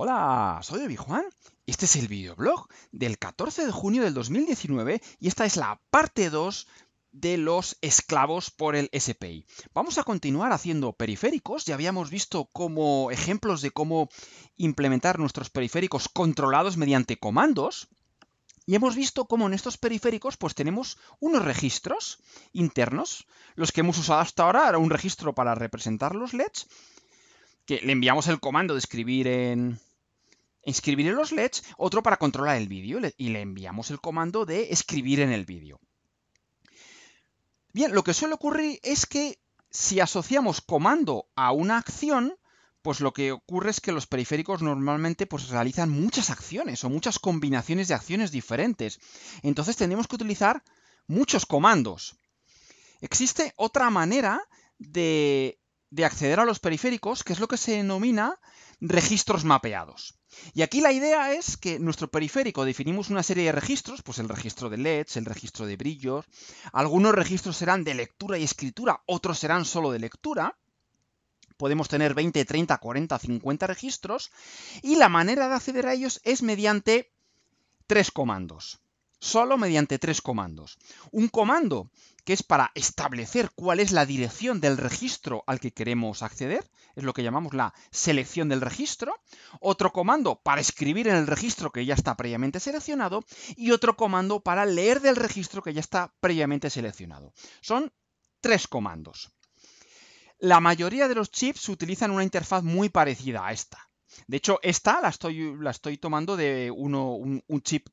Hola, soy Obi Juan. Este es el videoblog del 14 de junio del 2019 y esta es la parte 2 de los esclavos por el SPI. Vamos a continuar haciendo periféricos. Ya habíamos visto como ejemplos de cómo implementar nuestros periféricos controlados mediante comandos. Y hemos visto cómo en estos periféricos pues tenemos unos registros internos. Los que hemos usado hasta ahora era un registro para representar los LEDs, que le enviamos el comando de escribir en, inscribir en los LEDs, otro para controlar el vídeo y le enviamos el comando de escribir en el vídeo. Bien, lo que suele ocurrir es que si asociamos comando a una acción, pues lo que ocurre es que los periféricos normalmente pues, realizan muchas acciones o muchas combinaciones de acciones diferentes. Entonces tenemos que utilizar muchos comandos. Existe otra manera de, de acceder a los periféricos, que es lo que se denomina registros mapeados. Y aquí la idea es que nuestro periférico definimos una serie de registros, pues el registro de LEDs, el registro de brillos, algunos registros serán de lectura y escritura, otros serán solo de lectura, podemos tener 20, 30, 40, 50 registros, y la manera de acceder a ellos es mediante tres comandos solo mediante tres comandos. Un comando que es para establecer cuál es la dirección del registro al que queremos acceder, es lo que llamamos la selección del registro, otro comando para escribir en el registro que ya está previamente seleccionado y otro comando para leer del registro que ya está previamente seleccionado. Son tres comandos. La mayoría de los chips utilizan una interfaz muy parecida a esta. De hecho, esta la estoy, tomando de un, chip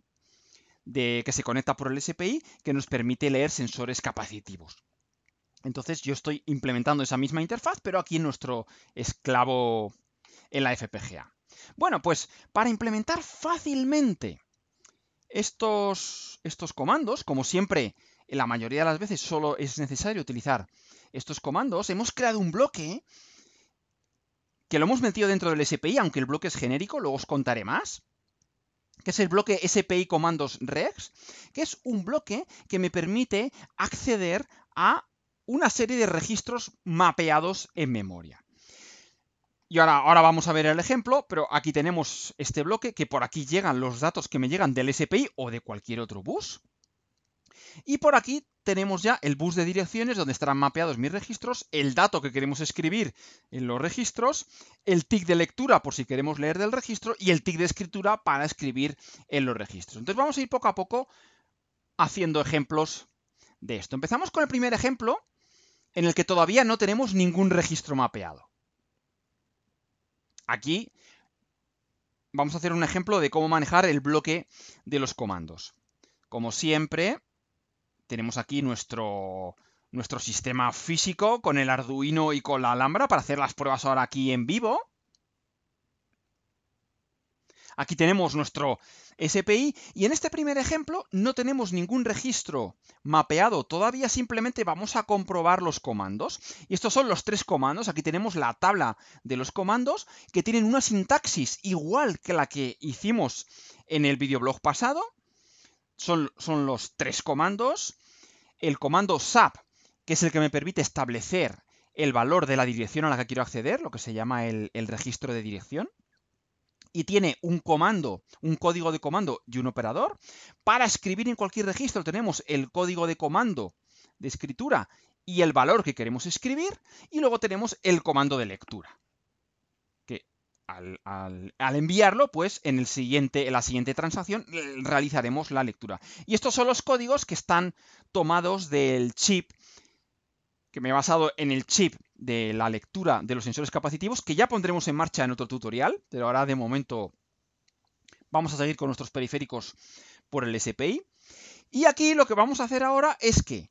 de, que se conecta por el SPI que nos permite leer sensores capacitivos. Entonces yo estoy implementando esa misma interfaz, pero aquí en nuestro esclavo en la FPGA. Bueno, pues para implementar fácilmente estos, estos comandos, como siempre, la mayoría de las veces solo es necesario utilizar estos comandos, hemos creado un bloque que lo hemos metido dentro del SPI, aunque el bloque es genérico, luego os contaré más que es el bloque SPI comandos Rex, que es un bloque que me permite acceder a una serie de registros mapeados en memoria. Y ahora, ahora, vamos a ver el ejemplo, pero aquí tenemos este bloque que por aquí llegan los datos que me llegan del SPI o de cualquier otro bus. Y por aquí tenemos ya el bus de direcciones donde estarán mapeados mis registros, el dato que queremos escribir en los registros, el tick de lectura por si queremos leer del registro y el tick de escritura para escribir en los registros. Entonces vamos a ir poco a poco haciendo ejemplos de esto. Empezamos con el primer ejemplo en el que todavía no tenemos ningún registro mapeado. Aquí vamos a hacer un ejemplo de cómo manejar el bloque de los comandos. Como siempre, tenemos aquí nuestro, nuestro sistema físico con el Arduino y con la Alhambra para hacer las pruebas ahora aquí en vivo. Aquí tenemos nuestro SPI y en este primer ejemplo no tenemos ningún registro mapeado todavía, simplemente vamos a comprobar los comandos. Y estos son los tres comandos, aquí tenemos la tabla de los comandos que tienen una sintaxis igual que la que hicimos en el videoblog pasado son, los tres comandos. El comando SAP, que es el que me permite establecer el valor de la dirección a la que quiero acceder, lo que se llama el, el registro de dirección y tiene un comando, un código de comando y un operador. Para escribir en cualquier registro tenemos el código de comando de escritura y el valor que queremos escribir y luego tenemos el comando de lectura al, enviarlo, pues en, el siguiente, en la siguiente transacción eh, realizaremos la lectura. Y estos son los códigos que están tomados del chip, que me he basado en el chip de la lectura de los sensores capacitivos, que ya pondremos en marcha en otro tutorial, pero ahora de momento vamos a seguir con nuestros periféricos por el SPI. Y aquí lo que vamos a hacer ahora es que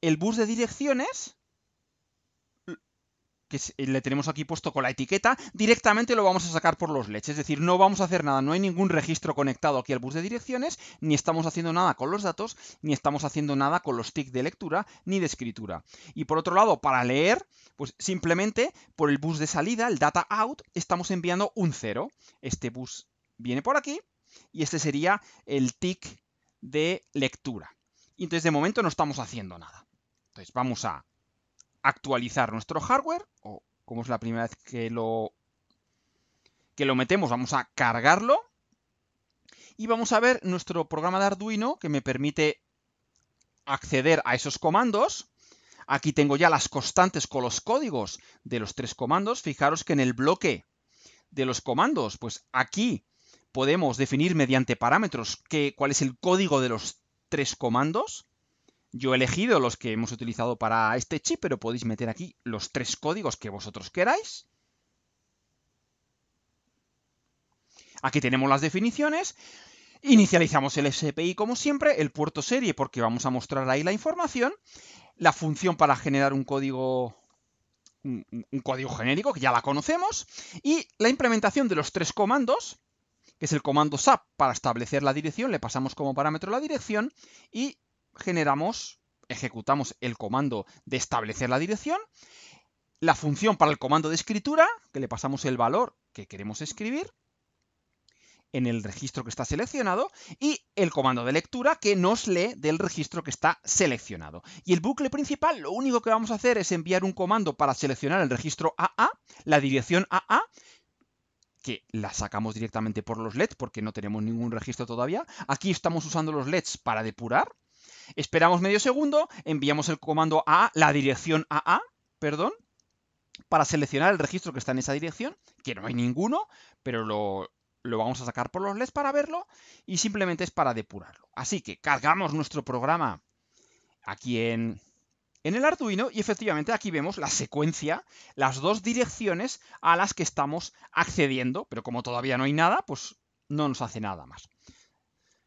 el bus de direcciones que eh, le tenemos aquí puesto con la etiqueta, directamente lo vamos a sacar por los leches Es decir, no vamos a hacer nada, no hay ningún registro conectado aquí al bus de direcciones, ni estamos haciendo nada con los datos, ni estamos haciendo nada con los tics de lectura ni de escritura. Y por otro lado, para leer, pues simplemente por el bus de salida, el data out, estamos enviando un cero. Este bus viene por aquí y este sería el tick de lectura. Y entonces de momento no estamos haciendo nada. Entonces vamos a actualizar nuestro hardware como es la primera vez que lo, que lo metemos, vamos a cargarlo y vamos a ver nuestro programa de Arduino que me permite acceder a esos comandos. Aquí tengo ya las constantes con los códigos de los tres comandos. Fijaros que en el bloque de los comandos, pues aquí podemos definir mediante parámetros que, cuál es el código de los tres comandos. Yo he elegido los que hemos utilizado para este chip, pero podéis meter aquí los tres códigos que vosotros queráis. Aquí tenemos las definiciones. Inicializamos el SPI como siempre, el puerto serie porque vamos a mostrar ahí la información, la función para generar un código un, código genérico que ya la conocemos y la implementación de los tres comandos, que es el comando SAP para establecer la dirección, le pasamos como parámetro la dirección y generamos, ejecutamos el comando de establecer la dirección, la función para el comando de escritura, que le pasamos el valor que queremos escribir, en el registro que está seleccionado y el comando de lectura que nos lee del registro que está seleccionado. Y el bucle principal lo único que vamos a hacer es enviar un comando para seleccionar el registro AA, la dirección AA, que la sacamos directamente por los LEDs porque no tenemos ningún registro todavía. Aquí estamos usando los LEDs para depurar Esperamos medio segundo, enviamos el comando a la dirección AA, perdón, para seleccionar el registro que está en esa dirección, que no hay ninguno, pero lo, vamos a sacar por los LEDs para verlo y simplemente es para depurarlo. Así que cargamos nuestro programa aquí en el Arduino y efectivamente aquí vemos la secuencia, las dos direcciones a las que estamos accediendo, pero como todavía no hay nada, pues no nos hace nada más.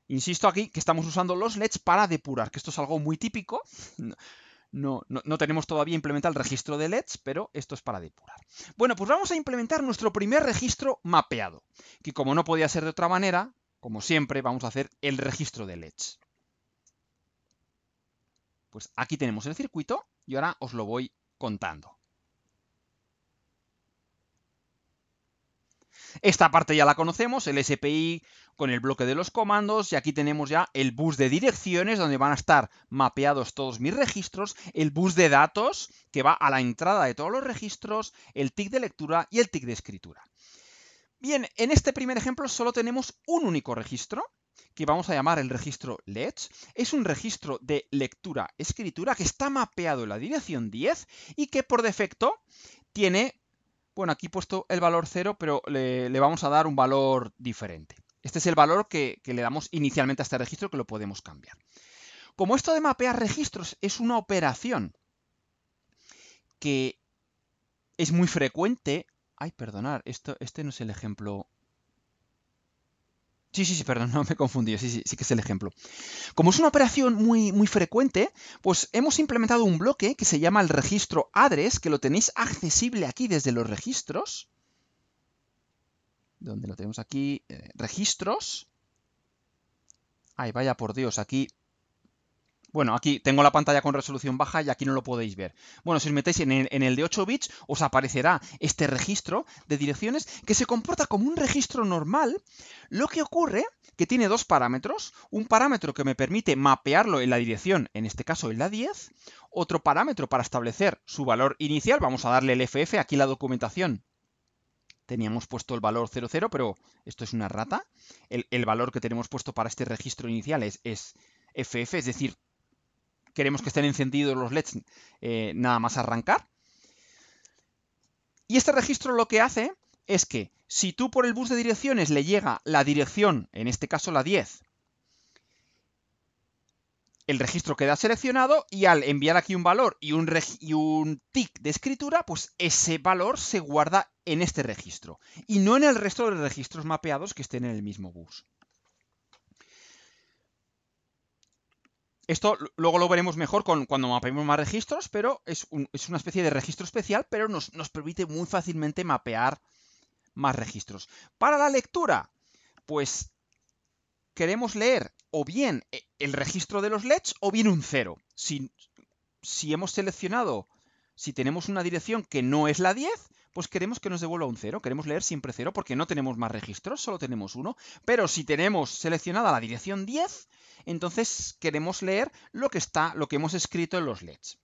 Insisto aquí que estamos usando los LEDs para depurar, que esto es algo muy típico. No, no, tenemos todavía implementado el registro de LEDs, pero esto es para depurar. Bueno, pues vamos a implementar nuestro primer registro mapeado, que como no podía ser de otra manera, como siempre, vamos a hacer el registro de LEDs. Pues aquí tenemos el circuito y ahora os lo voy contando. Esta parte ya la conocemos, el SPI con el bloque de los comandos y aquí tenemos ya el bus de direcciones donde van a estar mapeados todos mis registros, el bus de datos que va a la entrada de todos los registros, el tic de lectura y el tic de escritura. Bien, en este primer ejemplo solo tenemos un único registro que vamos a llamar el registro LED es un registro de lectura-escritura que está mapeado en la dirección 10 y que por defecto tiene bueno, aquí he puesto el valor 0, pero le, vamos a dar un valor diferente. Este es el valor que, le damos inicialmente a este registro que lo podemos cambiar. Como esto de mapear registros es una operación que es muy frecuente. Ay, perdonar, esto, este no es el ejemplo Sí, sí, sí, perdón, no me confundido, sí, sí, sí que es el ejemplo. Como es una operación muy, muy frecuente, pues hemos implementado un bloque que se llama el registro adres, que lo tenéis accesible aquí desde los registros, donde lo tenemos aquí, eh, registros. Ay, vaya por Dios, aquí bueno, aquí tengo la pantalla con resolución baja y aquí no lo podéis ver. Bueno, si os metéis en el, de 8 bits, os aparecerá este registro de direcciones que se comporta como un registro normal. Lo que ocurre que tiene dos parámetros. Un parámetro que me permite mapearlo en la dirección, en este caso en la 10. Otro parámetro para establecer su valor inicial. Vamos a darle el FF, aquí la documentación teníamos puesto el valor 00, pero esto es una rata. El, valor que tenemos puesto para este registro inicial es, FF, es decir, queremos que estén encendidos los LEDs eh, nada más arrancar. Y este registro lo que hace es que si tú por el bus de direcciones le llega la dirección, en este caso la 10, el registro queda seleccionado y al enviar aquí un valor y un, y un tick de escritura, pues ese valor se guarda en este registro y no en el resto de registros mapeados que estén en el mismo bus. Esto luego lo veremos mejor con, cuando mapeemos más registros, pero es, una especie de registro especial, pero nos, nos permite muy fácilmente mapear más registros. Para la lectura, pues queremos leer o bien eh, el registro de los LEDs o bien un cero. Si, si hemos seleccionado, si tenemos una dirección que no es la 10, pues queremos que nos devuelva un cero. Queremos leer siempre cero porque no tenemos más registros, solo tenemos uno. Pero si tenemos seleccionada la dirección 10, entonces queremos leer lo que está, lo que hemos escrito en los LEDs.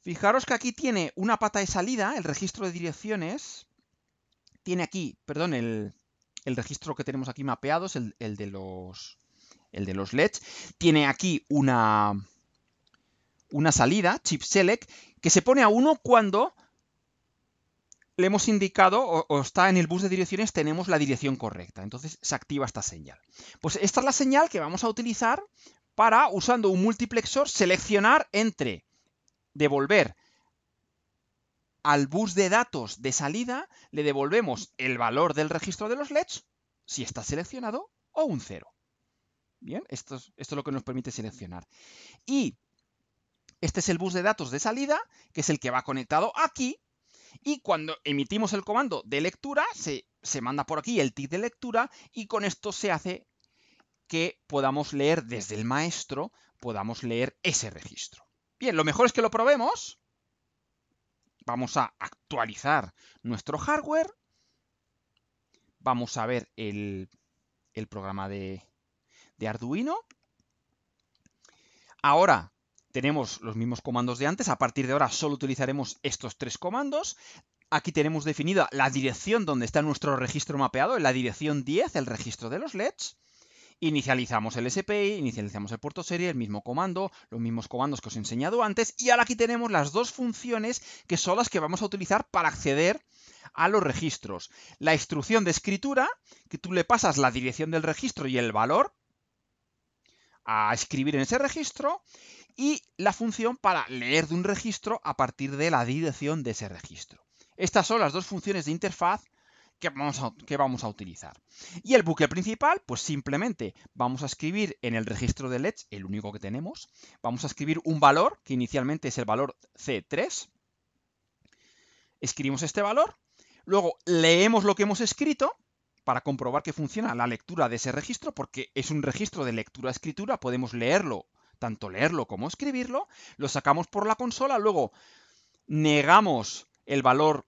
Fijaros que aquí tiene una pata de salida, el registro de direcciones, tiene aquí, perdón, el, el registro que tenemos aquí mapeado es el, de los el de los LEDs, tiene aquí una, una salida, chip select, que se pone a uno cuando le hemos indicado o, está en el bus de direcciones, tenemos la dirección correcta. Entonces se activa esta señal. Pues esta es la señal que vamos a utilizar para, usando un multiplexor, seleccionar entre devolver al bus de datos de salida, le devolvemos el valor del registro de los LEDs, si está seleccionado, o un cero. Bien, esto esto es lo que nos permite seleccionar. Y este es el bus de datos de salida, que es el que va conectado aquí, y cuando emitimos el comando de lectura, se, manda por aquí el tick de lectura y con esto se hace que podamos leer desde el maestro, podamos leer ese registro. Bien, lo mejor es que lo probemos. Vamos a actualizar nuestro hardware. Vamos a ver el, programa de Arduino. Ahora tenemos los mismos comandos de antes, a partir de ahora solo utilizaremos estos tres comandos. Aquí tenemos definida la dirección donde está nuestro registro mapeado, en la dirección 10, el registro de los LEDs. Inicializamos el SPI, inicializamos el puerto serie, el mismo comando, los mismos comandos que os he enseñado antes. Y ahora aquí tenemos las dos funciones que son las que vamos a utilizar para acceder a los registros. La instrucción de escritura, que tú le pasas la dirección del registro y el valor a escribir en ese registro y la función para leer de un registro a partir de la dirección de ese registro. Estas son las dos funciones de interfaz que vamos, a, utilizar. Y el buque principal, pues simplemente vamos a escribir en el registro de LEDs, el único que tenemos, vamos a escribir un valor, que inicialmente es el valor C3, escribimos este valor, luego leemos lo que hemos escrito, para comprobar que funciona la lectura de ese registro, porque es un registro de lectura-escritura, podemos leerlo tanto leerlo como escribirlo, lo sacamos por la consola, luego negamos el valor,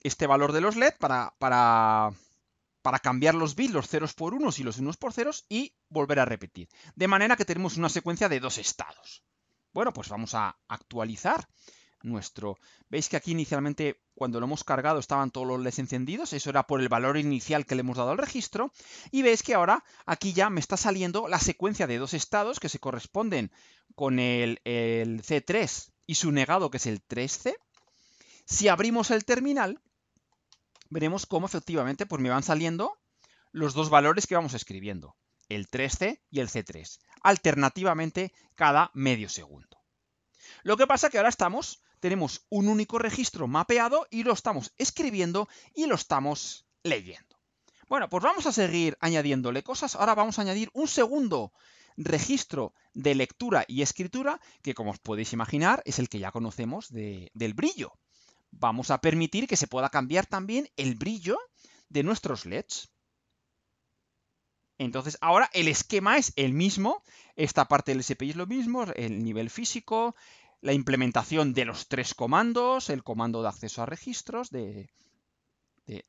este valor de los LED para, para, para cambiar los bits, los ceros por unos y los unos por ceros, y volver a repetir. De manera que tenemos una secuencia de dos estados. Bueno, pues vamos a actualizar nuestro. Veis que aquí inicialmente cuando lo hemos cargado estaban todos los LEDs encendidos, eso era por el valor inicial que le hemos dado al registro, y veis que ahora aquí ya me está saliendo la secuencia de dos estados que se corresponden con el, el C3 y su negado que es el 3C. Si abrimos el terminal, veremos cómo efectivamente pues me van saliendo los dos valores que vamos escribiendo, el 3C y el C3, alternativamente cada medio segundo. Lo que pasa que ahora estamos tenemos un único registro mapeado y lo estamos escribiendo y lo estamos leyendo. Bueno, pues vamos a seguir añadiéndole cosas. Ahora vamos a añadir un segundo registro de lectura y escritura, que como os podéis imaginar es el que ya conocemos de, del brillo. Vamos a permitir que se pueda cambiar también el brillo de nuestros LEDs. Entonces, ahora el esquema es el mismo, esta parte del SPI es lo mismo, el nivel físico, la implementación de los tres comandos, el comando de acceso a registros, de,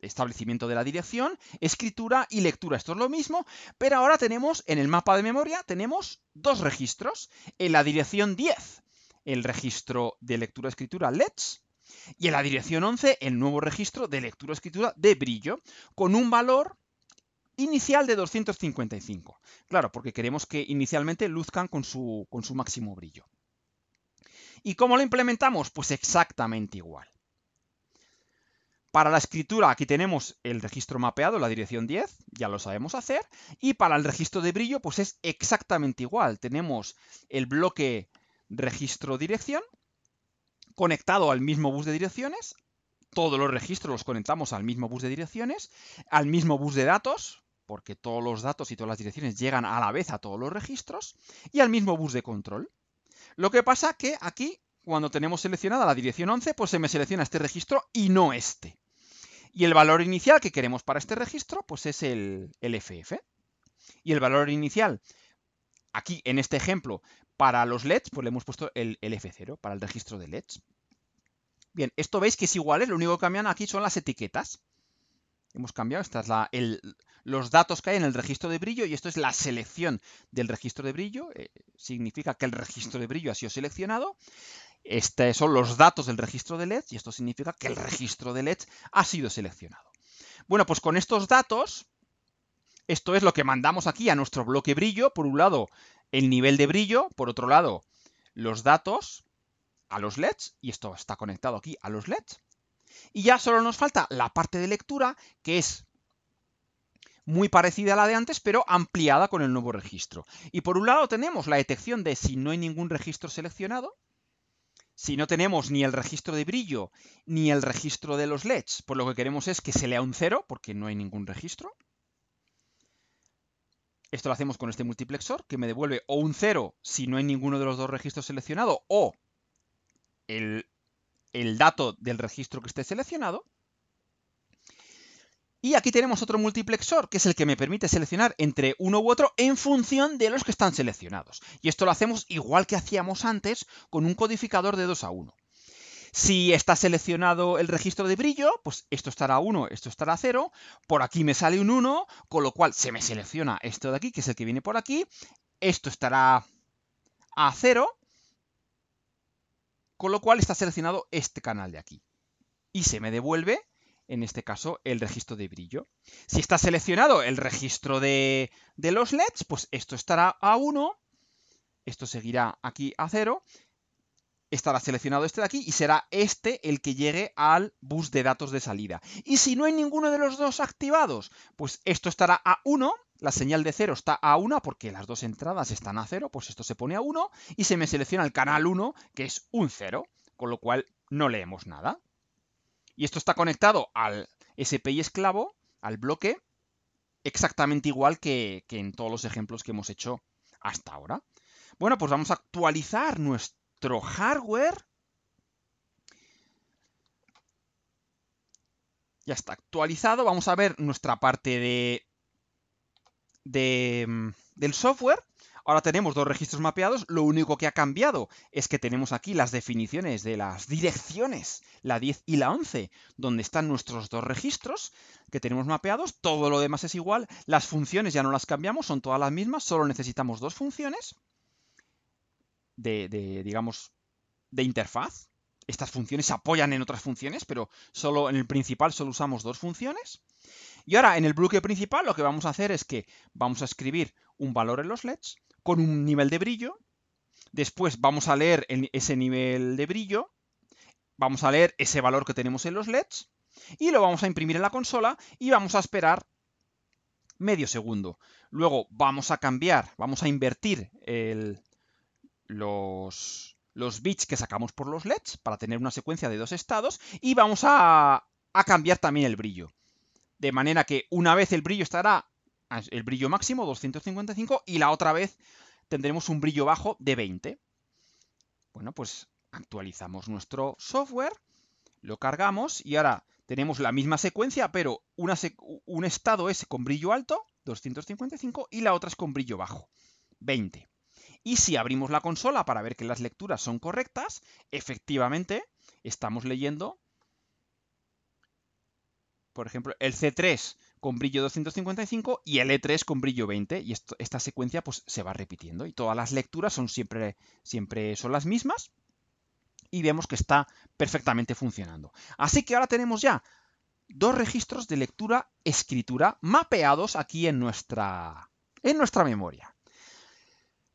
establecimiento de la dirección, escritura y lectura. Esto es lo mismo, pero ahora tenemos en el mapa de memoria tenemos dos registros. En la dirección 10, el registro de lectura-escritura leds y en la dirección 11, el nuevo registro de lectura-escritura de brillo, con un valor inicial de 255. Claro, porque queremos que inicialmente luzcan con su, con su máximo brillo. ¿Y cómo lo implementamos? Pues exactamente igual. Para la escritura aquí tenemos el registro mapeado, la dirección 10, ya lo sabemos hacer. Y para el registro de brillo pues es exactamente igual. Tenemos el bloque registro dirección conectado al mismo bus de direcciones. Todos los registros los conectamos al mismo bus de direcciones, al mismo bus de datos, porque todos los datos y todas las direcciones llegan a la vez a todos los registros, y al mismo bus de control. Lo que pasa que aquí, cuando tenemos seleccionada la dirección 11, pues se me selecciona este registro y no este. Y el valor inicial que queremos para este registro, pues es el, FF. Y el valor inicial, aquí en este ejemplo, para los LEDs, pues le hemos puesto el, el F0, para el registro de LEDs. Bien, esto veis que es igual, ¿eh? lo único que cambian aquí son las etiquetas. Hemos cambiado, esta es la, los datos que hay en el registro de brillo y esto es la selección del registro de brillo. Eh, significa que el registro de brillo ha sido seleccionado. Estos son los datos del registro de LED y esto significa que el registro de LED ha sido seleccionado. Bueno, pues con estos datos, esto es lo que mandamos aquí a nuestro bloque brillo. Por un lado, el nivel de brillo, por otro lado, los datos a los LEDs, y esto está conectado aquí a los LEDs. Y ya solo nos falta la parte de lectura, que es muy parecida a la de antes, pero ampliada con el nuevo registro. Y por un lado tenemos la detección de si no hay ningún registro seleccionado, si no tenemos ni el registro de brillo ni el registro de los LEDs, pues lo que queremos es que se lea un cero, porque no hay ningún registro. Esto lo hacemos con este multiplexor, que me devuelve o un cero si no hay ninguno de los dos registros seleccionado, o el el dato del registro que esté seleccionado. Y aquí tenemos otro multiplexor, que es el que me permite seleccionar entre uno u otro en función de los que están seleccionados. Y esto lo hacemos igual que hacíamos antes con un codificador de 2 a 1. Si está seleccionado el registro de brillo, pues esto estará a 1, esto estará a 0. Por aquí me sale un 1, con lo cual se me selecciona esto de aquí, que es el que viene por aquí. Esto estará a 0 con lo cual está seleccionado este canal de aquí. Y se me devuelve, en este caso, el registro de brillo. Si está seleccionado el registro de, los LEDs, pues esto estará a 1, esto seguirá aquí a 0, estará seleccionado este de aquí y será este el que llegue al bus de datos de salida. Y si no hay ninguno de los dos activados, pues esto estará a 1 la señal de 0 está a 1 porque las dos entradas están a 0, pues esto se pone a 1 y se me selecciona el canal 1 que es un 0, con lo cual no leemos nada. Y esto está conectado al SPI esclavo, al bloque, exactamente igual que, que en todos los ejemplos que hemos hecho hasta ahora. Bueno, pues vamos a actualizar nuestro hardware. Ya está actualizado. Vamos a ver nuestra parte de de, mm, del software. Ahora tenemos dos registros mapeados, lo único que ha cambiado es que tenemos aquí las definiciones de las direcciones, la 10 y la 11, donde están nuestros dos registros que tenemos mapeados, todo lo demás es igual, las funciones ya no las cambiamos, son todas las mismas, solo necesitamos dos funciones de, digamos, de interfaz. Estas funciones se apoyan en otras funciones, pero solo en el principal solo usamos dos funciones. Y ahora en el bloque principal lo que vamos a hacer es que vamos a escribir un valor en los LEDs con un nivel de brillo. Después vamos a leer ese nivel de brillo. Vamos a leer ese valor que tenemos en los LEDs. Y lo vamos a imprimir en la consola y vamos a esperar medio segundo. Luego vamos a cambiar, vamos a invertir los, los bits que sacamos por los LEDs para tener una secuencia de dos estados y vamos a cambiar también el brillo. De manera que una vez el brillo estará el brillo máximo, 255, y la otra vez tendremos un brillo bajo de 20. Bueno, pues actualizamos nuestro software, lo cargamos y ahora tenemos la misma secuencia, pero un estado es con brillo alto, 255, y la otra es con brillo bajo, 20. Y si abrimos la consola para ver que las lecturas son correctas, efectivamente estamos leyendo por ejemplo, el C3 con brillo 255 y el E3 con brillo 20. Y esta secuencia pues, se va repitiendo y todas las lecturas son siempre, siempre son las mismas y vemos que está perfectamente funcionando. Así que ahora tenemos ya dos registros de lectura-escritura mapeados aquí en nuestra, en nuestra memoria.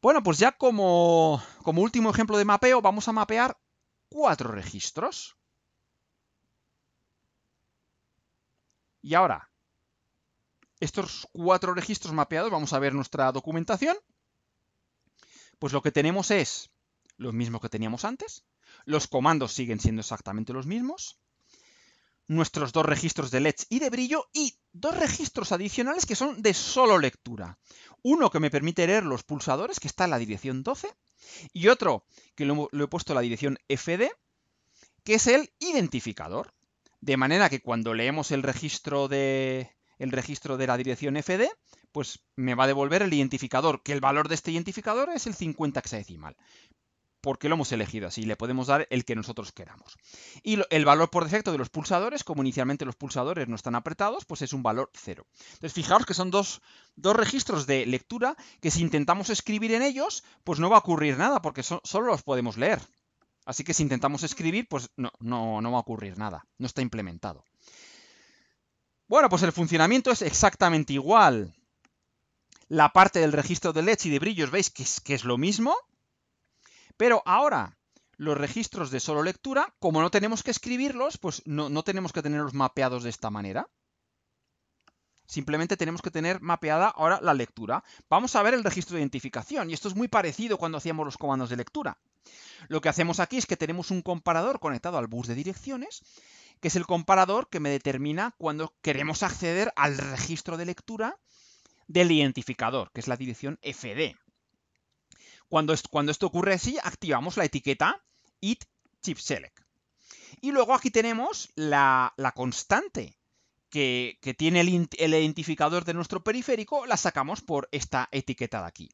Bueno, pues ya como, como último ejemplo de mapeo vamos a mapear cuatro registros. Y ahora, estos cuatro registros mapeados, vamos a ver nuestra documentación. Pues lo que tenemos es lo mismo que teníamos antes. Los comandos siguen siendo exactamente los mismos. Nuestros dos registros de LED y de brillo y dos registros adicionales que son de solo lectura. Uno que me permite leer los pulsadores, que está en la dirección 12, y otro que lo, lo he puesto en la dirección FD, que es el identificador. De manera que cuando leemos el registro de, el registro de la dirección FD, pues me va a devolver el identificador, que el valor de este identificador es el 50 hexadecimal. Porque lo hemos elegido así, le podemos dar el que nosotros queramos. Y el valor por defecto de los pulsadores, como inicialmente los pulsadores no están apretados, pues es un valor cero. Entonces fijaos que son dos, registros de lectura que si intentamos escribir en ellos, pues no va a ocurrir nada, porque solo los podemos leer. Así que si intentamos escribir, pues no, va a ocurrir nada, no está implementado. Bueno, pues el funcionamiento es exactamente igual. La parte del registro de LEDs y de brillos, veis que es, que es lo mismo, pero ahora los registros de solo lectura, como no tenemos que escribirlos, pues no, no, tenemos que tenerlos mapeados de esta manera. Simplemente tenemos que tener mapeada ahora la lectura. Vamos a ver el registro de identificación, y esto es muy parecido cuando hacíamos los comandos de lectura. Lo que hacemos aquí es que tenemos un comparador conectado al bus de direcciones, que es el comparador que me determina cuando queremos acceder al registro de lectura del identificador, que es la dirección FD. Cuando, cuando esto ocurre así, activamos la etiqueta it chip select. Y luego aquí tenemos la, constante que, tiene el, el, identificador de nuestro periférico, la sacamos por esta etiqueta de aquí.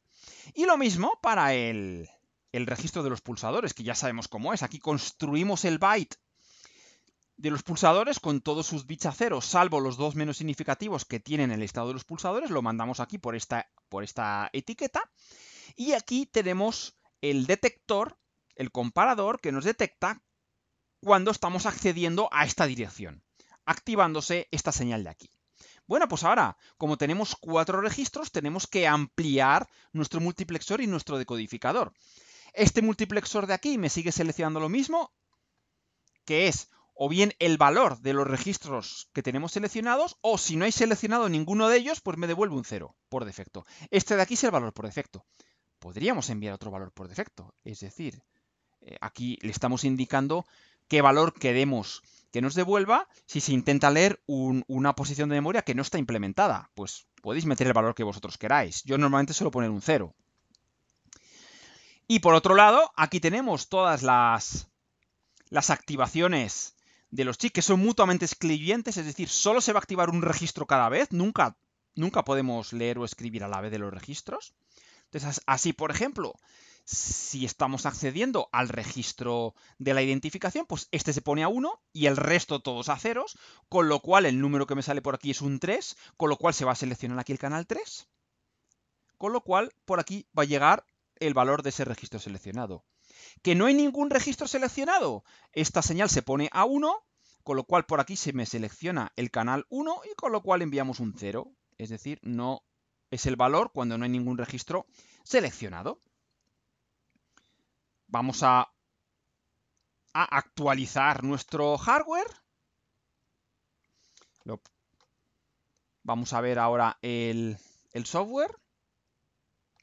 Y lo mismo para el, el registro de los pulsadores, que ya sabemos cómo es. Aquí construimos el byte de los pulsadores con todos sus bits a cero, salvo los dos menos significativos que tienen el estado de los pulsadores, lo mandamos aquí por esta, por esta etiqueta. Y aquí tenemos el detector, el comparador, que nos detecta cuando estamos accediendo a esta dirección, activándose esta señal de aquí. Bueno, pues ahora, como tenemos cuatro registros, tenemos que ampliar nuestro multiplexor y nuestro decodificador. Este multiplexor de aquí me sigue seleccionando lo mismo, que es o bien el valor de los registros que tenemos seleccionados, o si no hay seleccionado ninguno de ellos, pues me devuelve un 0 por defecto. Este de aquí es el valor por defecto. Podríamos enviar otro valor por defecto, es decir, eh, aquí le estamos indicando qué valor queremos que nos devuelva si se intenta leer una posición de memoria que no está implementada. Pues podéis meter el valor que vosotros queráis. Yo normalmente suelo poner un 0, y por otro lado, aquí tenemos todas las, las activaciones de los chips que son mutuamente excluyentes, es decir, solo se va a activar un registro cada vez, nunca, nunca podemos leer o escribir a la vez de los registros. Entonces, así, por ejemplo, si estamos accediendo al registro de la identificación, pues este se pone a 1 y el resto todos a ceros, con lo cual el número que me sale por aquí es un 3, con lo cual se va a seleccionar aquí el canal 3, con lo cual por aquí va a llegar el valor de ese registro seleccionado. Que no hay ningún registro seleccionado. Esta señal se pone a 1, con lo cual por aquí se me selecciona el canal 1 y con lo cual enviamos un 0. Es decir, no es el valor cuando no hay ningún registro seleccionado. Vamos a, actualizar nuestro hardware. vamos a ver ahora el software.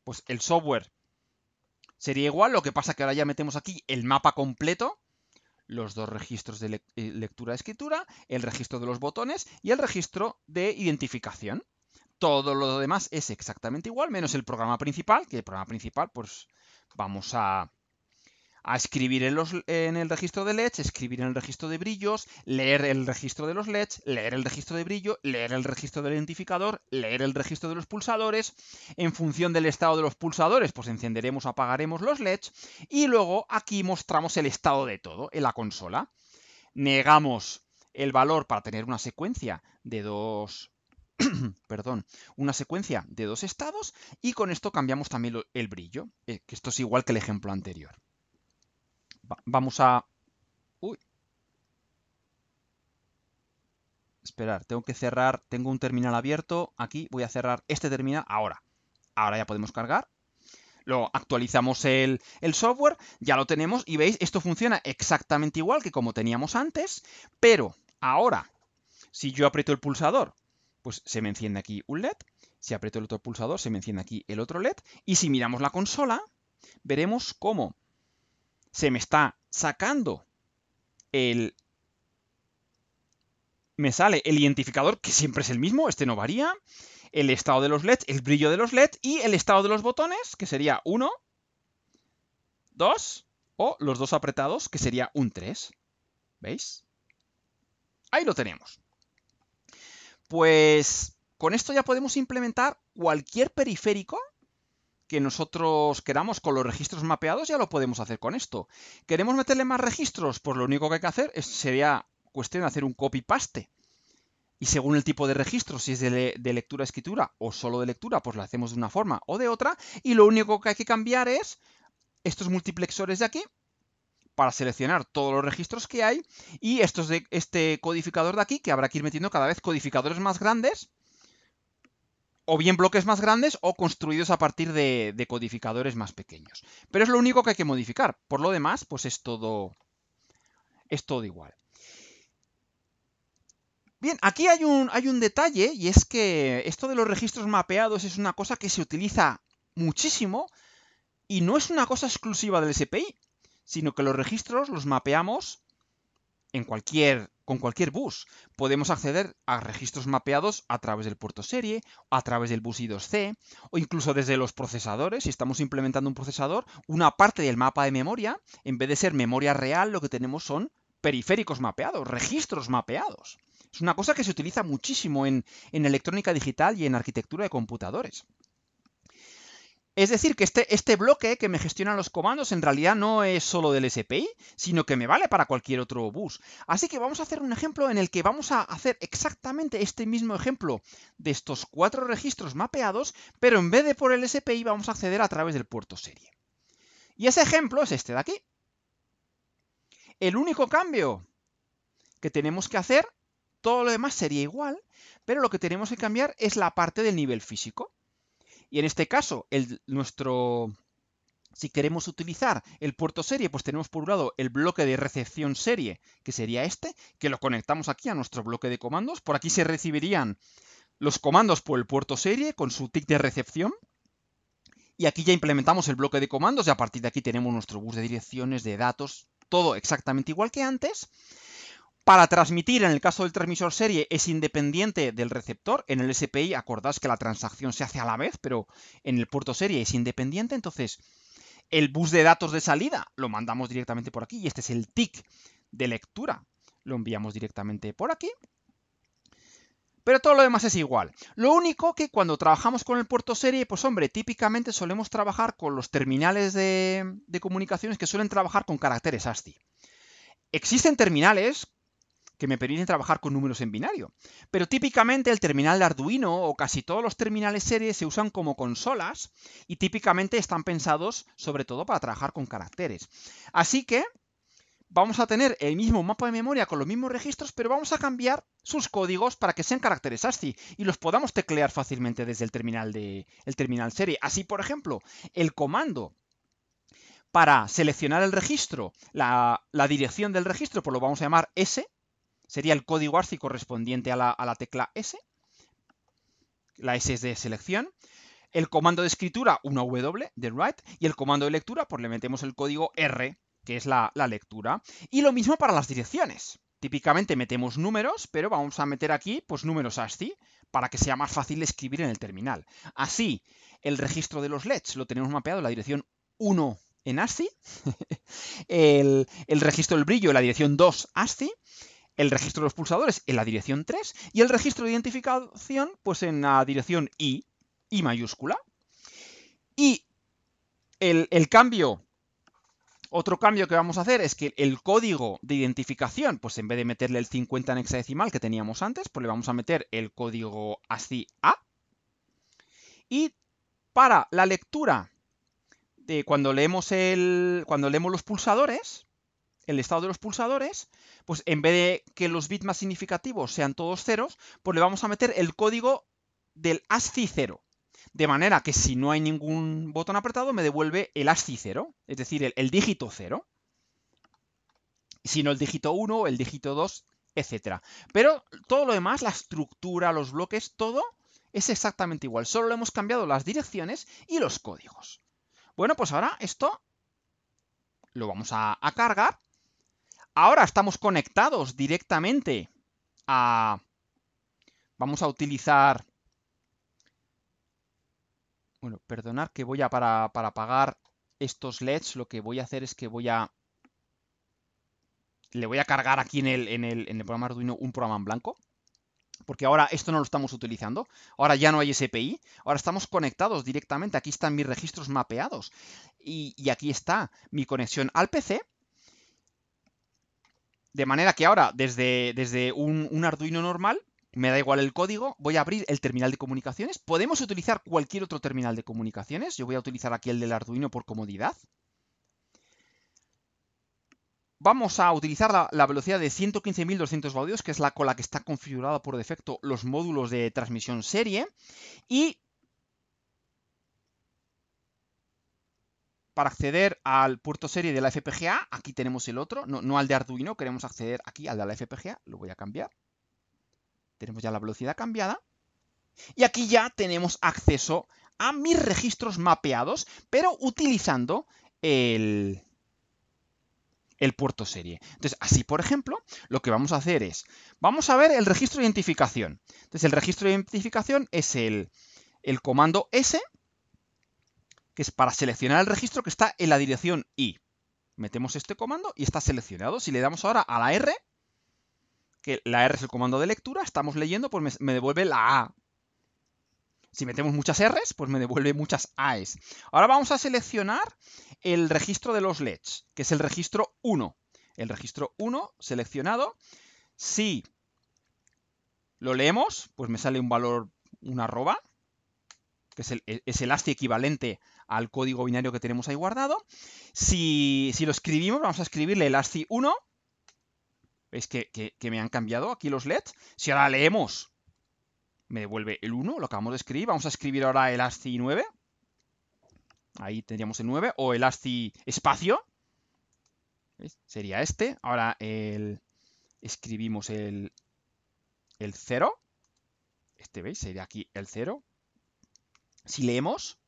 Pues el software sería igual, lo que pasa que ahora ya metemos aquí el mapa completo, los dos registros de eh, lectura lectura-escritura, el registro de los botones y el registro de identificación. Todo lo demás es exactamente igual, menos el programa principal, que el programa principal pues vamos a, a escribir en, el registro de LEDs, escribir en el registro de brillos, leer el registro de los LEDs, leer el registro de brillo, leer el registro del identificador, leer el registro de los pulsadores. En función del estado de los pulsadores, pues encenderemos o apagaremos los LEDs. Y luego aquí mostramos el estado de todo en la consola. Negamos el valor para tener una secuencia de dos... perdón, una secuencia de dos estados y con esto cambiamos también el brillo, eh, que esto es igual que el ejemplo anterior vamos a... Uy. Esperar, tengo que cerrar, tengo un terminal abierto, aquí voy a cerrar este terminal ahora. Ahora ya podemos cargar. Luego actualizamos el, el software, ya lo tenemos y veis, esto funciona exactamente igual que como teníamos antes, pero ahora, si yo aprieto el pulsador, pues se me enciende aquí un LED, si aprieto el otro pulsador se me enciende aquí el otro LED, y si miramos la consola, veremos cómo se me está sacando el... Me sale el identificador, que siempre es el mismo, este no varía, el estado de los LEDs, el brillo de los LEDs y el estado de los botones, que sería 1, 2 o los dos apretados, que sería un 3. ¿Veis? Ahí lo tenemos. Pues con esto ya podemos implementar cualquier periférico que nosotros queramos con los registros mapeados, ya lo podemos hacer con esto. ¿Queremos meterle más registros? Pues lo único que hay que hacer sería cuestión de hacer un copy-paste. Y según el tipo de registro, si es de, lectura-escritura o solo de lectura, pues lo hacemos de una forma o de otra. Y lo único que hay que cambiar es estos multiplexores de aquí para seleccionar todos los registros que hay y estos de este codificador de aquí, que habrá que ir metiendo cada vez codificadores más grandes o bien bloques más grandes o construidos a partir de, codificadores más pequeños. Pero es lo único que hay que modificar. Por lo demás, pues es todo, es todo igual. Bien, aquí hay un, hay un detalle y es que esto de los registros mapeados es una cosa que se utiliza muchísimo y no es una cosa exclusiva del SPI, sino que los registros los mapeamos en cualquier con cualquier bus. Podemos acceder a registros mapeados a través del puerto serie, a través del bus I2C, o incluso desde los procesadores. Si estamos implementando un procesador, una parte del mapa de memoria, en vez de ser memoria real, lo que tenemos son periféricos mapeados, registros mapeados. Es una cosa que se utiliza muchísimo en, electrónica digital y en arquitectura de computadores. Es decir, que este, este, bloque que me gestiona los comandos en realidad no es solo del SPI, sino que me vale para cualquier otro bus. Así que vamos a hacer un ejemplo en el que vamos a hacer exactamente este mismo ejemplo de estos cuatro registros mapeados, pero en vez de por el SPI vamos a acceder a través del puerto serie. Y ese ejemplo es este de aquí. El único cambio que tenemos que hacer, todo lo demás sería igual, pero lo que tenemos que cambiar es la parte del nivel físico. Y en este caso, el, nuestro... Si queremos utilizar el puerto serie, pues tenemos por un lado el bloque de recepción serie, que sería este, que lo conectamos aquí a nuestro bloque de comandos. Por aquí se recibirían los comandos por el puerto serie con su tick de recepción. Y aquí ya implementamos el bloque de comandos y a partir de aquí tenemos nuestro bus de direcciones, de datos, todo exactamente igual que antes. Para transmitir, en el caso del transmisor serie, es independiente del receptor. En el SPI, acordás que la transacción se hace a la vez, pero en el puerto serie es independiente. Entonces, el bus de datos de salida lo mandamos directamente por aquí. Y este es el tick de lectura. Lo enviamos directamente por aquí. Pero todo lo demás es igual. Lo único que cuando trabajamos con el puerto serie, pues hombre, típicamente solemos trabajar con los terminales de, de comunicaciones que suelen trabajar con caracteres ASCII. Existen terminales que me permiten trabajar con números en binario. Pero típicamente el terminal de Arduino o casi todos los terminales serie se usan como consolas y típicamente están pensados sobre todo para trabajar con caracteres. Así que vamos a tener el mismo mapa de memoria con los mismos registros, pero vamos a cambiar sus códigos para que sean caracteres ASCII y los podamos teclear fácilmente desde el terminal de el terminal serie. Así, por ejemplo, el comando para seleccionar el registro, la, la dirección del registro, pues lo vamos a llamar S, sería el código ASCII correspondiente a la, tecla S. La S es de selección el comando de escritura, una W de write, y el comando de lectura, pues le metemos el código R, que es la, lectura. Y lo mismo para las direcciones. Típicamente metemos números, pero vamos a meter aquí pues números ASCII para que sea más fácil escribir en el terminal. Así, el registro de los LEDs lo tenemos mapeado en la dirección 1 en ASCII, el, el registro del brillo en la dirección 2 ASCII, el registro de los pulsadores en la dirección 3 y el registro de identificación pues en la dirección I, I mayúscula. Y el, cambio otro cambio que vamos a hacer es que el código de identificación, pues en vez de meterle el 50 en hexadecimal que teníamos antes, pues le vamos a meter el código así A. Y para la lectura de cuando leemos, el, cuando leemos los pulsadores, el estado de los pulsadores, pues en vez de que los bits más significativos sean todos ceros, pues le vamos a meter el código del ASCII 0. De manera que si no hay ningún botón apretado, me devuelve el ASCII 0, es decir, el, dígito 0. no, el dígito 1, el dígito 2, etc. Pero todo lo demás, la estructura, los bloques, todo es exactamente igual. Solo le hemos cambiado las direcciones y los códigos. Bueno, pues ahora esto lo vamos a cargar Ahora estamos conectados directamente a... Vamos a utilizar... Bueno, perdonar que voy a para, apagar estos LEDs. Lo que voy a hacer es que voy a... Le voy a cargar aquí en el, en el, programa Arduino un programa en blanco porque ahora esto no lo estamos utilizando, ahora ya no hay SPI, ahora estamos conectados directamente, aquí están mis registros mapeados y, aquí está mi conexión al PC de manera que ahora, desde, desde un, Arduino normal, me da igual el código, voy a abrir el terminal de comunicaciones. Podemos utilizar cualquier otro terminal de comunicaciones. Yo voy a utilizar aquí el del Arduino por comodidad. Vamos a utilizar la, velocidad de 115.200 baudios, que es la con la que está configurada por defecto los módulos de transmisión serie. Y para acceder al puerto serie de la FPGA, aquí tenemos el otro, no, al de Arduino, queremos acceder aquí al de la FPGA, lo voy a cambiar. Tenemos ya la velocidad cambiada. Y aquí ya tenemos acceso a mis registros mapeados, pero utilizando el, puerto serie. Entonces, así por ejemplo, lo que vamos a hacer es, vamos a ver el registro de identificación. Entonces, el registro de identificación es el comando S que es para seleccionar el registro que está en la dirección I. Metemos este comando y está seleccionado. Si le damos ahora a la R, que la R es el comando de lectura, estamos leyendo, pues me, devuelve la A. Si metemos muchas Rs, pues me devuelve muchas As. Ahora vamos a seleccionar el registro de los LEDs, que es el registro 1. El registro 1 seleccionado. Si lo leemos, pues me sale un valor, una arroba, que es el, e, es el ASCII equivalente al código binario que tenemos ahí guardado. Si, lo escribimos, vamos a escribirle el ASCII1. ¿Veis que, me han cambiado aquí los LEDs? Si ahora leemos, me devuelve el 1, lo acabamos de escribir. Vamos a escribir ahora el ASCII9. Ahí tendríamos el 9. O el ASCII espacio. Sería este. Ahora el... escribimos el, el 0. Este, ¿veis? Sería aquí el 0. Si leemos,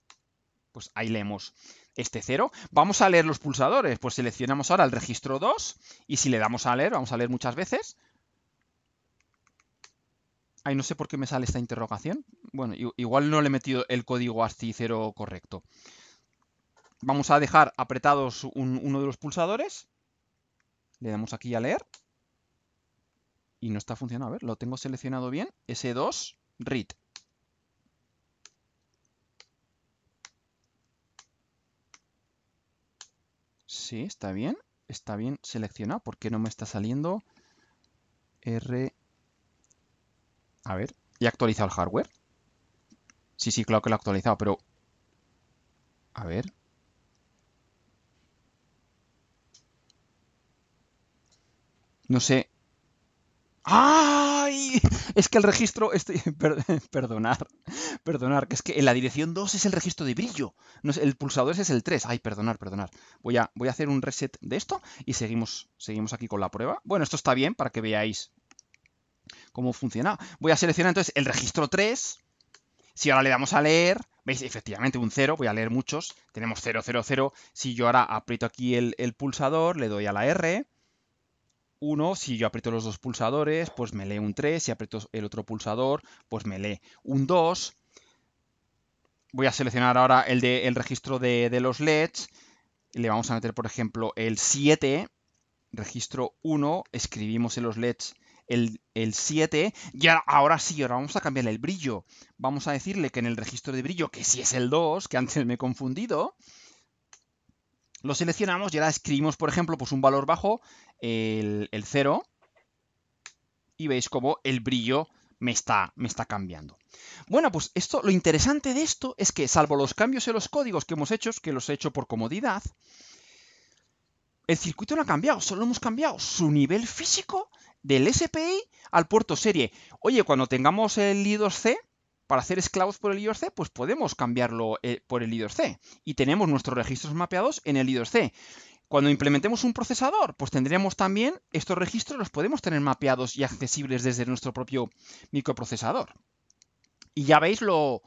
pues ahí leemos este 0. Vamos a leer los pulsadores, pues seleccionamos ahora el registro 2 y si le damos a leer, vamos a leer muchas veces. Ahí no sé por qué me sale esta interrogación. Bueno, igual no le he metido el código ASCII 0 correcto. Vamos a dejar apretados uno de los pulsadores. Le damos aquí a leer. Y no está funcionando. A ver, lo tengo seleccionado bien. S2, read. Sí, está bien. Está bien seleccionado. ¿Por qué no me está saliendo R? A ver, ¿y ha actualizado el hardware? Sí, sí, claro que lo ha actualizado, pero... A ver. No sé. ¡Ah! Es que el registro. Estoy... perdonar. Perdonar. Que es que en la dirección 2 es el registro de brillo. No el pulsador ese es el 3. ¡Ay, perdonar, perdonar! Voy a, voy a hacer un reset de esto y seguimos, seguimos aquí con la prueba. Bueno, esto está bien para que veáis cómo funciona. Voy a seleccionar entonces el registro 3. Si ahora le damos a leer, veis efectivamente un 0, voy a leer muchos, tenemos 0, 0, 0. Si yo ahora aprieto aquí el pulsador, le doy a la R, 1, si yo aprieto los dos pulsadores, pues me lee un 3, si aprieto el otro pulsador, pues me lee un 2. Voy a seleccionar ahora el, registro de, los LEDs, le vamos a meter por ejemplo el 7, registro 1, escribimos en los LEDs el, 7, y ahora, sí, ahora vamos a cambiarle el brillo. Vamos a decirle que en el registro de brillo, que si sí es el 2, que antes me he confundido, lo seleccionamos y ahora escribimos, por ejemplo, pues un valor bajo, el, 0, y veis como el brillo me está, me está cambiando. Bueno, pues esto, lo interesante de esto es que, salvo los cambios en los códigos que hemos hecho, que los he hecho por comodidad, el circuito no ha cambiado, solo hemos cambiado su nivel físico del SPI al puerto serie. Oye, cuando tengamos el I2C, para hacer esclavos por el i c pues podemos cambiarlo eh, por el i c Y tenemos nuestros registros mapeados en el i c Cuando implementemos un procesador, pues tendremos también estos registros, los podemos tener mapeados y accesibles desde nuestro propio microprocesador. Y ya veis lo,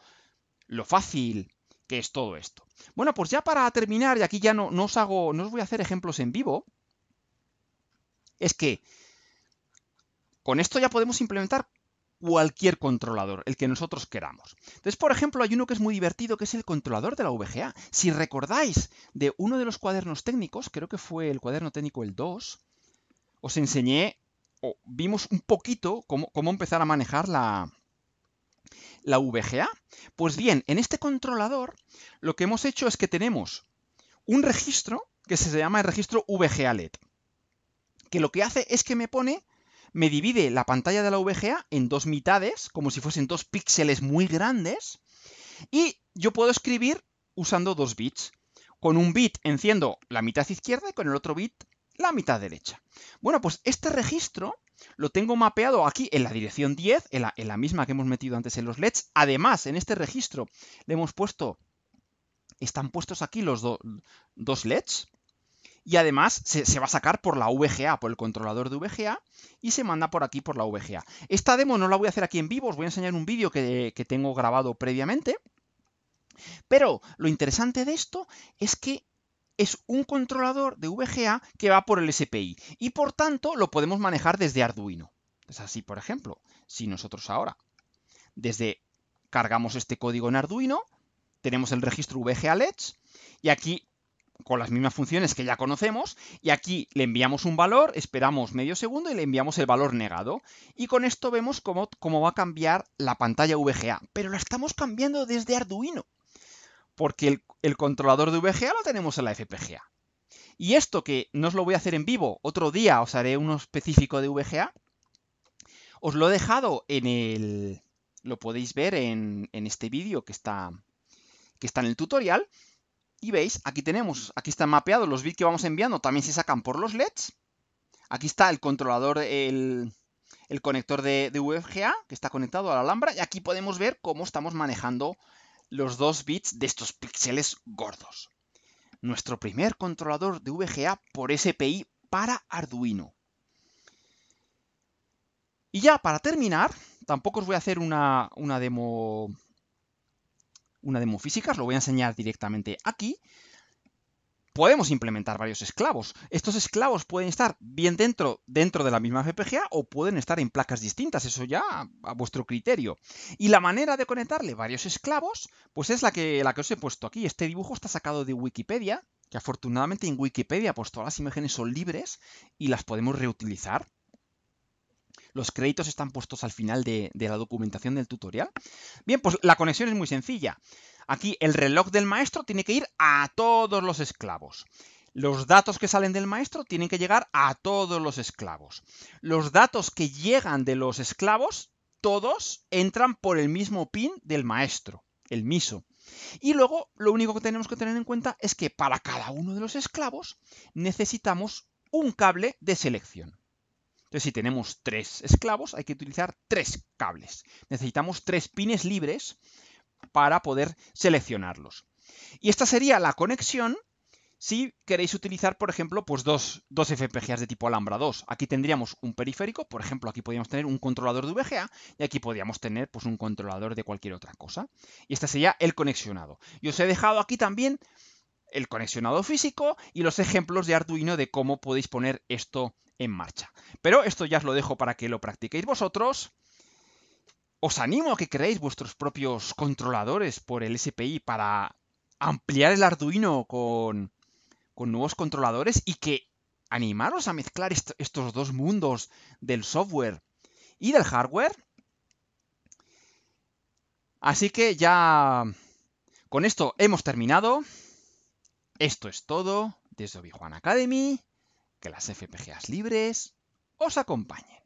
lo fácil que es todo esto. Bueno, pues ya para terminar, y aquí ya no, no os hago, no os voy a hacer ejemplos en vivo, es que con esto ya podemos implementar cualquier controlador, el que nosotros queramos. Entonces, por ejemplo, hay uno que es muy divertido, que es el controlador de la VGA. Si recordáis de uno de los cuadernos técnicos, creo que fue el cuaderno técnico el 2, os enseñé, o vimos un poquito cómo, empezar a manejar la, la VGA. Pues bien, en este controlador lo que hemos hecho es que tenemos un registro que se llama el registro VGA LED, que lo que hace es que me pone me divide la pantalla de la VGA en dos mitades, como si fuesen dos píxeles muy grandes, y yo puedo escribir usando dos bits. Con un bit enciendo la mitad izquierda y con el otro bit la mitad derecha. Bueno, pues este registro lo tengo mapeado aquí en la dirección 10, en la, misma que hemos metido antes en los LEDs. Además, en este registro le hemos puesto, están puestos aquí los dos LEDs, y además se, va a sacar por la VGA, por el controlador de VGA, y se manda por aquí por la VGA. Esta demo no la voy a hacer aquí en vivo, os voy a enseñar un vídeo que, que tengo grabado previamente. Pero lo interesante de esto es que es un controlador de VGA que va por el SPI y por tanto lo podemos manejar desde Arduino. Es así, por ejemplo, si nosotros ahora desde cargamos este código en Arduino, tenemos el registro VGA LEDs y aquí con las mismas funciones que ya conocemos y aquí le enviamos un valor, esperamos medio segundo y le enviamos el valor negado. Y con esto vemos cómo, cómo va a cambiar la pantalla VGA, pero la estamos cambiando desde Arduino, porque el, controlador de VGA lo tenemos en la FPGA. Y esto que no os lo voy a hacer en vivo, otro día os haré uno específico de VGA, os lo he dejado en el... lo podéis ver en, en este vídeo que está, que está en el tutorial, y veis, aquí tenemos, aquí están mapeados los bits que vamos enviando, también se sacan por los LEDs. Aquí está el controlador, el, el conector de, VGA que está conectado a la alhambra. Y aquí podemos ver cómo estamos manejando los dos bits de estos píxeles gordos. Nuestro primer controlador de VGA por SPI para Arduino. Y ya para terminar, tampoco os voy a hacer una demo una demo física, lo voy a enseñar directamente aquí, podemos implementar varios esclavos. Estos esclavos pueden estar bien dentro, dentro de la misma FPGA o pueden estar en placas distintas, eso ya a, vuestro criterio. Y la manera de conectarle varios esclavos, pues es la que, la que os he puesto aquí. Este dibujo está sacado de Wikipedia, que afortunadamente en Wikipedia pues todas las imágenes son libres y las podemos reutilizar. Los créditos están puestos al final de, la documentación del tutorial. Bien, pues la conexión es muy sencilla. Aquí el reloj del maestro tiene que ir a todos los esclavos. Los datos que salen del maestro tienen que llegar a todos los esclavos. Los datos que llegan de los esclavos, todos entran por el mismo pin del maestro, el miso. Y luego lo único que tenemos que tener en cuenta es que para cada uno de los esclavos necesitamos un cable de selección. Entonces, si tenemos tres esclavos, hay que utilizar tres cables. Necesitamos tres pines libres para poder seleccionarlos. Y esta sería la conexión si queréis utilizar, por ejemplo, pues dos, dos, FPGAs de tipo Alhambra 2. Aquí tendríamos un periférico, por ejemplo, aquí podríamos tener un controlador de VGA y aquí podríamos tener pues, un controlador de cualquier otra cosa. Y este sería el conexionado. Y os he dejado aquí también el conexionado físico y los ejemplos de Arduino de cómo podéis poner esto en marcha. Pero esto ya os lo dejo para que lo practiquéis vosotros. Os animo a que creéis vuestros propios controladores por el SPI para ampliar el Arduino con, nuevos controladores y que animaros a mezclar estos dos mundos del software y del hardware. Así que ya con esto hemos terminado. Esto es todo desde obi Academy que las FPGAs libres os acompañen.